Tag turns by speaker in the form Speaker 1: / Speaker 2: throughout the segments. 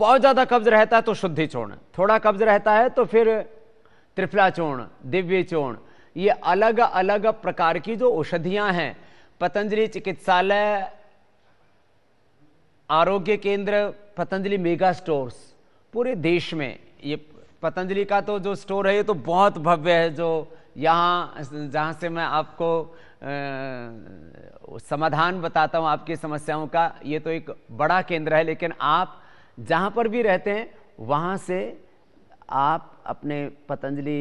Speaker 1: बहुत ज़्यादा कब्ज रहता है तो शुद्धि चूर्ण थोड़ा कब्ज रहता है तो फिर त्रिफला चूर्ण दिव्य चूर्ण ये अलग अलग प्रकार की जो औषधियां हैं पतंजलि चिकित्सालय आरोग्य केंद्र पतंजलि मेगा स्टोर्स पूरे देश में ये पतंजलि का तो जो स्टोर है ये तो बहुत भव्य है जो यहाँ जहाँ से मैं आपको आ, समाधान बताता हूँ आपकी समस्याओं का ये तो एक बड़ा केंद्र है लेकिन आप जहाँ पर भी रहते हैं वहाँ से आप अपने पतंजलि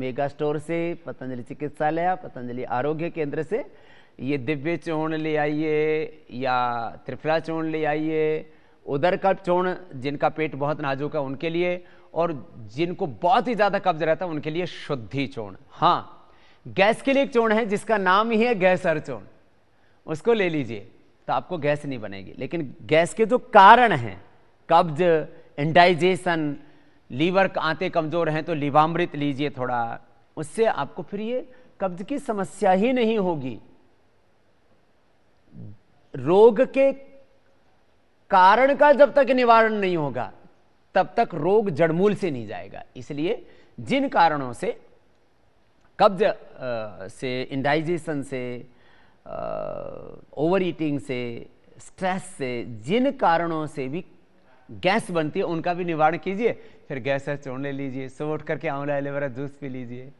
Speaker 1: मेगा स्टोर से पतंजलि चिकित्सालय पतंजलि आरोग्य केंद्र से ये दिव्य चूर्ण ले आइए या त्रिफला चूर्ण ले आइए उधर का चूर्ण जिनका पेट बहुत नाजुक है उनके लिए और जिनको बहुत ही ज़्यादा कब्ज रहता है उनके लिए शुद्धि चूर्ण हाँ गैस के लिए एक चूर्ण है जिसका नाम ही है गैसर चूर्ण उसको ले लीजिए तो आपको गैस नहीं बनेगी लेकिन गैस के जो कारण हैं कब्ज इंडाइजेशन लीवर आते कमज़ोर हैं तो लिवामृत लीजिए थोड़ा उससे आपको फिर ये कब्ज की समस्या ही नहीं होगी रोग के कारण का जब तक निवारण नहीं होगा तब तक रोग जड़मूल से नहीं जाएगा इसलिए जिन कारणों से कब्ज से इंडाइजेशन से ओवर ईटिंग से स्ट्रेस से जिन कारणों से भी गैस बनती है उनका भी निवारण कीजिए फिर गैस है चोड़ ले लीजिए सुबह उठ करके आंवला एलोवेरा जूस पी लीजिए